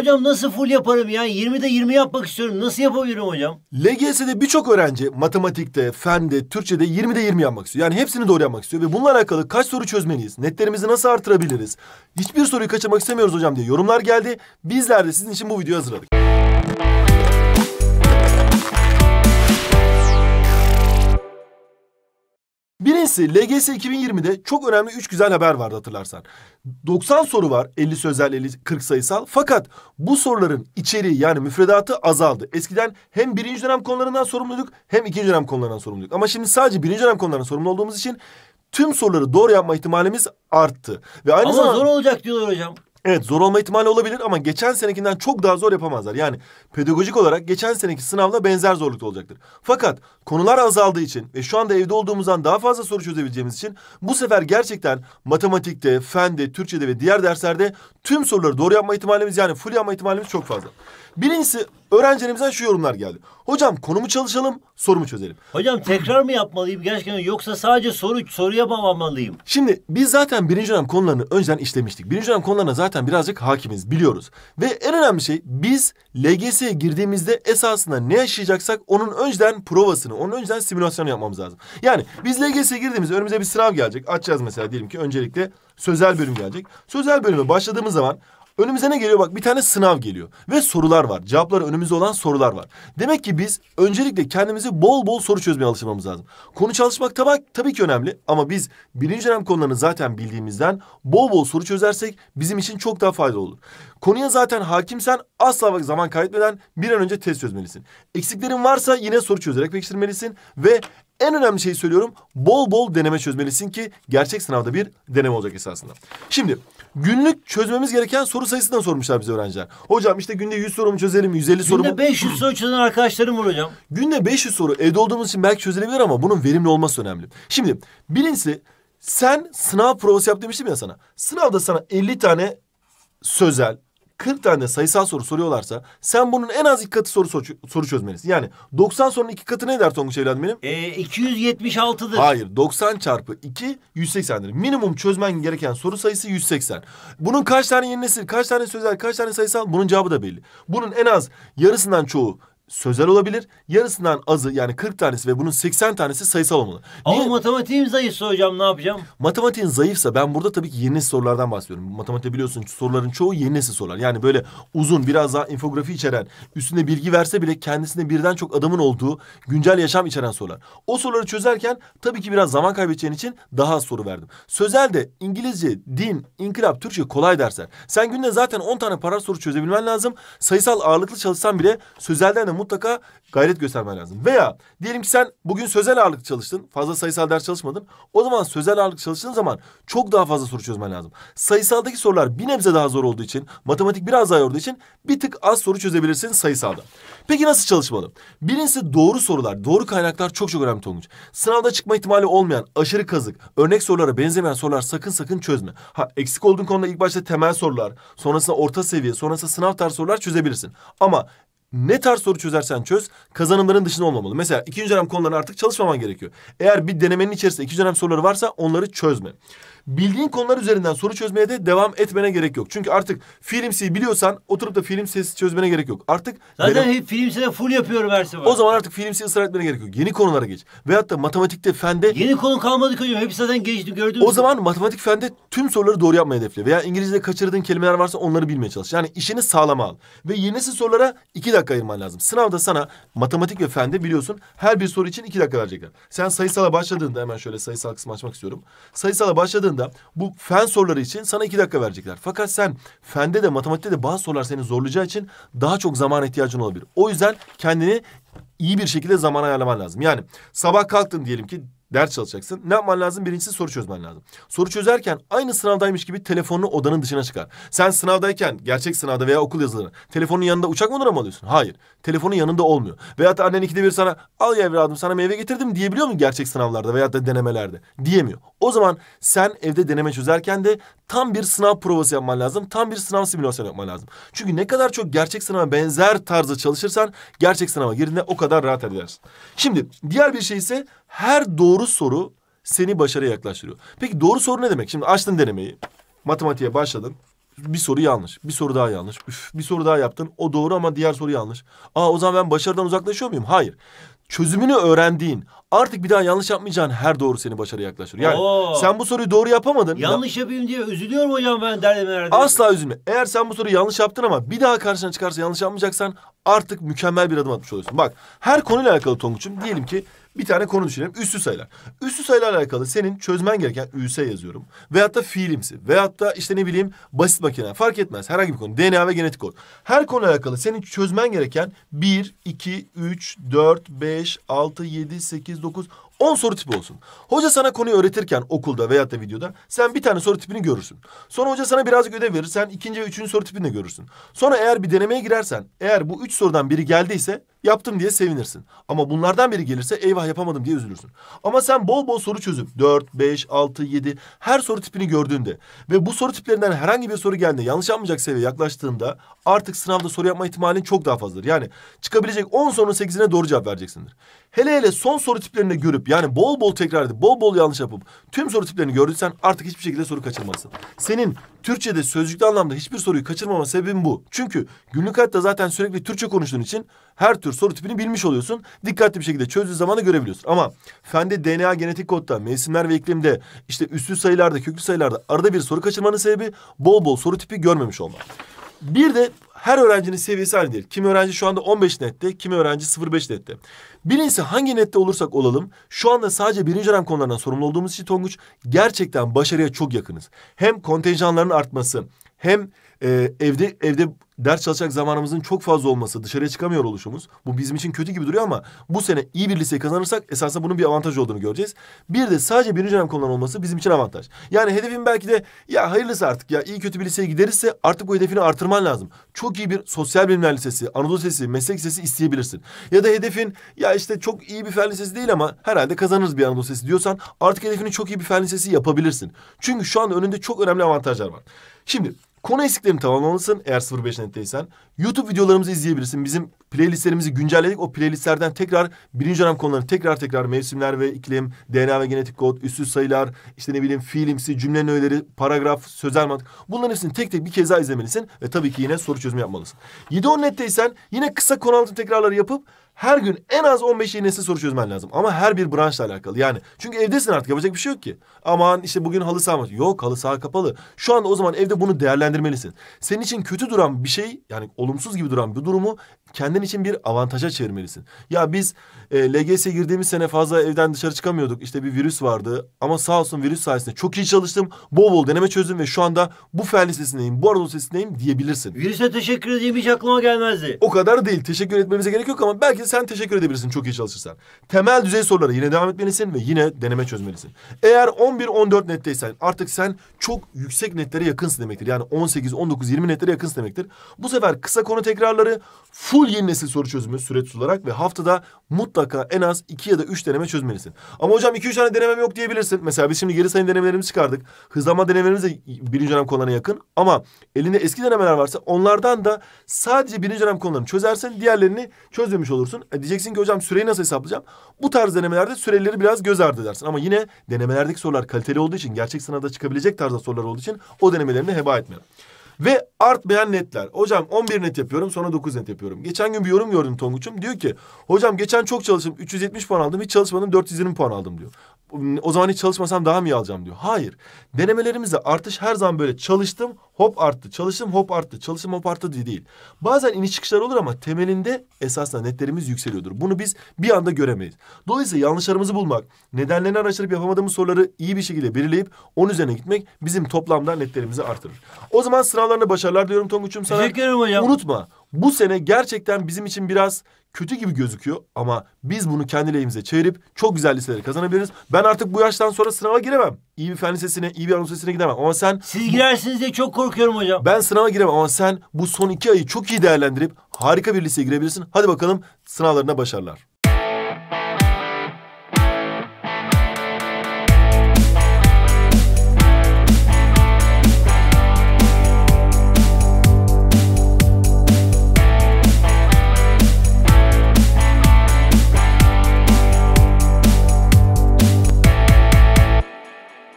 Hocam nasıl full yaparım ya? 20'de 20 yapmak istiyorum. Nasıl yapabilirim hocam? LGS'de birçok öğrenci matematikte, fende, Türkçe'de 20'de 20 yapmak istiyor. Yani hepsini doğru yapmak istiyor. Ve bununla alakalı kaç soru çözmeliyiz? Netlerimizi nasıl artırabiliriz? Hiçbir soruyu kaçırmak istemiyoruz hocam diye yorumlar geldi. Bizler de sizin için bu videoyu hazırladık. Birincisi LGS 2020'de çok önemli üç güzel haber vardı hatırlarsan. 90 soru var 50 sözel 50 40 sayısal fakat bu soruların içeriği yani müfredatı azaldı. Eskiden hem birinci dönem konularından sorumluyduk hem ikinci dönem konularından sorumluyduk. Ama şimdi sadece birinci dönem konularından sorumlu olduğumuz için tüm soruları doğru yapma ihtimalimiz arttı. Ve aynı Ama zamanda... zor olacak diyorlar hocam. Evet zor olma ihtimali olabilir ama geçen senekinden çok daha zor yapamazlar. Yani pedagojik olarak geçen seneki sınavla benzer zorlukta olacaktır. Fakat konular azaldığı için ve şu anda evde olduğumuzdan daha fazla soru çözebileceğimiz için bu sefer gerçekten matematikte, fende, Türkçede ve diğer derslerde tüm soruları doğru yapma ihtimalimiz yani full yapma ihtimalimiz çok fazla. Birincisi öğrencilerimizden şu yorumlar geldi. Hocam konumu çalışalım, sorumu çözelim. Hocam tekrar mı yapmalıyım gerçekten yoksa sadece soru soruya bağlamalıyım? Şimdi biz zaten birinci dönem konularını önceden işlemiştik. Birinci dönem konularına zaten birazcık hakimiz, biliyoruz. Ve en önemli şey biz LGS'ye girdiğimizde esasında ne yaşayacaksak onun önceden provasını, onun önceden simülasyonu yapmamız lazım. Yani biz LGS'ye girdiğimizde önümüze bir sınav gelecek. Açacağız mesela diyelim ki öncelikle sözel bölüm gelecek. Sözel bölüme başladığımız zaman Önümüze ne geliyor? Bak bir tane sınav geliyor. Ve sorular var. Cevapları önümüzde olan sorular var. Demek ki biz öncelikle kendimizi bol bol soru çözmeye alıştırmamız lazım. Konu çalışmak tabi, tabii ki önemli. Ama biz birinci dönem konularını zaten bildiğimizden bol bol soru çözersek bizim için çok daha faydalı olur. Konuya zaten hakimsen asla zaman kaybetmeden bir an önce test çözmelisin. Eksiklerin varsa yine soru çözerek pekiştirmelisin ve en önemli şeyi söylüyorum bol bol deneme çözmelisin ki gerçek sınavda bir deneme olacak esasında. Şimdi günlük çözmemiz gereken soru sayısından sormuşlar bize öğrenciler. Hocam işte günde 100 sorumu çözelim, 150 sorumu... Günde 500 soru çözen arkadaşlarım var hocam. Günde 500 soru evde olduğumuz için belki çözülebilir ama bunun verimli olması önemli. Şimdi birincisi sen sınav provası yap demiştim ya sana. Sınavda sana 50 tane sözel, 40 tane sayısal soru soruyorlarsa sen bunun en az iki katı soru soru çözmelisin. Yani 90 sorunun iki katı ne eder Tonguç benim? E, ee, 276'dır. Hayır 90 çarpı 2 180'dir. Minimum çözmen gereken soru sayısı 180. Bunun kaç tane yeni nesil, kaç tane sözel, kaç tane sayısal bunun cevabı da belli. Bunun en az yarısından çoğu sözel olabilir. Yarısından azı yani 40 tanesi ve bunun 80 tanesi sayısal olmalı. Ama Niye? matematiğim zayıfsa hocam ne yapacağım? Matematiğin zayıfsa ben burada tabii ki yeni nesil sorulardan bahsediyorum. Matematik biliyorsun soruların çoğu yeni nesil sorular. Yani böyle uzun biraz daha infografi içeren üstünde bilgi verse bile kendisinde birden çok adamın olduğu güncel yaşam içeren sorular. O soruları çözerken tabii ki biraz zaman kaybedeceğin için daha az soru verdim. Sözel de İngilizce, din, inkılap, Türkçe kolay dersler. Sen günde zaten 10 tane para soru çözebilmen lazım. Sayısal ağırlıklı çalışsan bile sözelden de mutlaka gayret göstermen lazım. Veya diyelim ki sen bugün sözel ağırlık çalıştın. Fazla sayısal ders çalışmadın. O zaman sözel ağırlık çalıştığın zaman çok daha fazla soru çözmen lazım. Sayısaldaki sorular bir nebze daha zor olduğu için, matematik biraz daha yorduğu için bir tık az soru çözebilirsin sayısalda. Peki nasıl çalışmalı? Birincisi doğru sorular, doğru kaynaklar çok çok önemli Tonguç. Sınavda çıkma ihtimali olmayan, aşırı kazık, örnek sorulara benzemeyen sorular sakın sakın çözme. Ha eksik olduğun konuda ilk başta temel sorular, sonrasında orta seviye, sonrasında sınav tarzı sorular çözebilirsin. Ama ne tarz soru çözersen çöz kazanımların dışında olmamalı. Mesela ikinci dönem konularını artık çalışmaman gerekiyor. Eğer bir denemenin içerisinde ikinci dönem soruları varsa onları çözme bildiğin konular üzerinden soru çözmeye de devam etmene gerek yok. Çünkü artık filmsi biliyorsan oturup da film sesi çözmene gerek yok. Artık zaten devam... filmsiyle full yapıyorum her sefer. O zaman artık filmsi ısrar etmene gerek yok. Yeni konulara geç. Veyahut da matematikte fende Yeni konu kalmadı hocam. Hepsi zaten geçti gördüğünüz. O zaman matematik fende tüm soruları doğru yapmaya hedefle veya İngilizce'de kaçırdığın kelimeler varsa onları bilmeye çalış. Yani işini sağlama al ve yenisi sorulara iki dakika ayırman lazım. Sınavda sana matematik ve fende biliyorsun her bir soru için iki dakika verecekler. Sen sayısala başladığında hemen şöyle sayısal kısmı açmak istiyorum. Sayısala başladığında yaptığında bu fen soruları için sana iki dakika verecekler. Fakat sen fende de matematikte de bazı sorular seni zorlayacağı için daha çok zaman ihtiyacın olabilir. O yüzden kendini iyi bir şekilde zaman ayarlaman lazım. Yani sabah kalktın diyelim ki Ders çalışacaksın. Ne yapman lazım? Birincisi soru çözmen lazım. Soru çözerken aynı sınavdaymış gibi telefonunu odanın dışına çıkar. Sen sınavdayken gerçek sınavda veya okul yazılarında telefonun yanında uçak mı alıyorsun? Hayır. Telefonun yanında olmuyor. Veya da annen ikide bir sana al ya evladım sana meyve getirdim diyebiliyor mu gerçek sınavlarda veya da denemelerde? Diyemiyor. O zaman sen evde deneme çözerken de tam bir sınav provası yapman lazım. Tam bir sınav simülasyonu yapman lazım. Çünkü ne kadar çok gerçek sınava benzer tarzda çalışırsan gerçek sınava girdiğinde o kadar rahat edersin. Şimdi diğer bir şey ise her doğru soru seni başarıya yaklaştırıyor. Peki doğru soru ne demek? Şimdi açtın denemeyi. Matematiğe başladın. Bir soru yanlış. Bir soru daha yanlış. Üf, bir soru daha yaptın. O doğru ama diğer soru yanlış. Aa o zaman ben başarıdan uzaklaşıyor muyum? Hayır çözümünü öğrendiğin, artık bir daha yanlış yapmayacağın her doğru seni başarıya yaklaştırır. Yani Oo. sen bu soruyu doğru yapamadın. Yanlış ya... yapayım diye üzülüyorum hocam ben derdim herhalde. Asla üzülme. Eğer sen bu soruyu yanlış yaptın ama bir daha karşına çıkarsa yanlış yapmayacaksan artık mükemmel bir adım atmış oluyorsun. Bak her konuyla alakalı Tonguç'um diyelim ki bir tane konu düşünelim. Üssü sayılar. Üssü sayılarla alakalı senin çözmen gereken üse yazıyorum. Veyahut da fiilimsi. Veyahut da işte ne bileyim basit makine. Fark etmez. Herhangi bir konu. DNA ve genetik kod. Her konu alakalı senin çözmen gereken bir, iki, üç, dört, beş, altı, yedi, sekiz, dokuz, on soru tipi olsun. Hoca sana konuyu öğretirken okulda veya da videoda sen bir tane soru tipini görürsün. Sonra hoca sana birazcık ödev verir. Sen ikinci ve üçüncü soru tipini de görürsün. Sonra eğer bir denemeye girersen eğer bu üç sorudan biri geldiyse yaptım diye sevinirsin. Ama bunlardan biri gelirse eyvah yapamadım diye üzülürsün. Ama sen bol bol soru çözüp 4, 5, 6, 7 her soru tipini gördüğünde ve bu soru tiplerinden herhangi bir soru geldiğinde yanlış yapmayacak seviyeye yaklaştığında artık sınavda soru yapma ihtimalin çok daha fazladır. Yani çıkabilecek 10 sorunun 8'ine doğru cevap vereceksindir. Hele hele son soru tiplerini görüp yani bol bol tekrar edip bol bol yanlış yapıp tüm soru tiplerini gördüysen artık hiçbir şekilde soru kaçırmazsın. Senin Türkçe'de sözcüklü anlamda hiçbir soruyu kaçırmama sebebim bu. Çünkü günlük hayatta zaten sürekli Türkçe konuştuğun için her tür soru tipini bilmiş oluyorsun. Dikkatli bir şekilde çözdüğü zaman da görebiliyorsun. Ama fende DNA genetik kodda, mevsimler ve iklimde, işte üstlü sayılarda, köklü sayılarda arada bir soru kaçırmanın sebebi bol bol soru tipi görmemiş olmak. Bir de her öğrencinin seviyesi aynı değil. Kim öğrenci şu anda 15 nette, kim öğrenci 0.5 nette. Birincisi hangi nette olursak olalım şu anda sadece birinci dönem konularından sorumlu olduğumuz için Tonguç gerçekten başarıya çok yakınız. Hem kontenjanların artması hem e, evde evde ders çalışacak zamanımızın çok fazla olması, dışarıya çıkamıyor oluşumuz. Bu bizim için kötü gibi duruyor ama bu sene iyi bir lise kazanırsak esasında bunun bir avantaj olduğunu göreceğiz. Bir de sadece birinci dönem konulan olması bizim için avantaj. Yani hedefin belki de ya hayırlısı artık ya iyi kötü bir liseye giderizse artık o hedefini artırman lazım. Çok iyi bir sosyal bilimler lisesi, Anadolu Lisesi, meslek lisesi isteyebilirsin. Ya da hedefin ya işte çok iyi bir fen lisesi değil ama herhalde kazanırız bir Anadolu Lisesi diyorsan artık hedefini çok iyi bir fen lisesi yapabilirsin. Çünkü şu anda önünde çok önemli avantajlar var. Şimdi Konu eksiklerini tamamlamalısın eğer 0.5 netteysen. YouTube videolarımızı izleyebilirsin. Bizim playlistlerimizi güncelledik. O playlistlerden tekrar birinci dönem konularını tekrar tekrar mevsimler ve iklim, DNA ve genetik kod, üstü sayılar, işte ne bileyim fiilimsi, cümle öğeleri, paragraf, sözel mantık. Bunların hepsini tek tek bir kez daha izlemelisin ve tabii ki yine soru çözümü yapmalısın. 7-10 netteysen yine kısa konu anlatım tekrarları yapıp her gün en az 15 yeni nesil soru çözmen lazım. Ama her bir branşla alakalı yani. Çünkü evdesin artık yapacak bir şey yok ki. Aman işte bugün halı saha Yok halı saha kapalı. Şu anda o zaman evde bunu değerlendirmelisin. Senin için kötü duran bir şey yani olumsuz gibi duran bir durumu kendin için bir avantaja çevirmelisin. Ya biz e, LGS'ye girdiğimiz sene fazla evden dışarı çıkamıyorduk. İşte bir virüs vardı ama sağ olsun virüs sayesinde çok iyi çalıştım. Bol bol deneme çözdüm ve şu anda bu fen lisesindeyim, bu arada lisesindeyim diyebilirsin. Virüse teşekkür edeyim hiç aklıma gelmezdi. O kadar değil. Teşekkür etmemize gerek yok ama belki sen teşekkür edebilirsin çok iyi çalışırsan. Temel düzey sorulara yine devam etmelisin ve yine deneme çözmelisin. Eğer 11-14 netteysen artık sen çok yüksek netlere yakınsın demektir. Yani 18-19-20 netlere yakınsın demektir. Bu sefer kısa konu tekrarları full yeni nesil soru çözümü süre olarak ve haftada mutlaka en az iki ya da üç deneme çözmelisin. Ama hocam iki üç tane denemem yok diyebilirsin. Mesela biz şimdi geri sayım denemelerimizi çıkardık. Hızlama denemelerimiz de birinci dönem konularına yakın. Ama elinde eski denemeler varsa onlardan da sadece birinci dönem konularını çözersin. Diğerlerini çözmemiş olursun yapıyorsun. E diyeceksin ki hocam süreyi nasıl hesaplayacağım? Bu tarz denemelerde süreleri biraz göz ardı edersin. Ama yine denemelerdeki sorular kaliteli olduğu için, gerçek sınavda çıkabilecek tarzda sorular olduğu için o denemelerini heba etmeyelim. Ve artmayan netler. Hocam 11 net yapıyorum sonra 9 net yapıyorum. Geçen gün bir yorum gördüm Tonguç'um. Diyor ki hocam geçen çok çalıştım 370 puan aldım hiç çalışmadım 420 puan aldım diyor o zaman hiç çalışmasam daha mı iyi alacağım diyor. Hayır. Denemelerimizde artış her zaman böyle çalıştım hop arttı, çalıştım hop arttı, çalıştım hop arttı diye değil. Bazen iniş çıkışlar olur ama temelinde esasında netlerimiz yükseliyordur. Bunu biz bir anda göremeyiz. Dolayısıyla yanlışlarımızı bulmak, nedenlerini araştırıp yapamadığımız soruları iyi bir şekilde belirleyip onun üzerine gitmek bizim toplamda netlerimizi artırır. O zaman sınavlarına başarılar diyorum Tonguç'um sana. Teşekkür ederim hocam. Unutma bu sene gerçekten bizim için biraz kötü gibi gözüküyor ama biz bunu kendi lehimize çevirip çok güzel liseleri kazanabiliriz. Ben artık bu yaştan sonra sınava giremem. İyi bir fen lisesine, iyi bir anadolu lisesine gidemem ama sen... Siz girersiniz diye çok korkuyorum hocam. Ben sınava giremem ama sen bu son iki ayı çok iyi değerlendirip harika bir liseye girebilirsin. Hadi bakalım sınavlarına başarılar.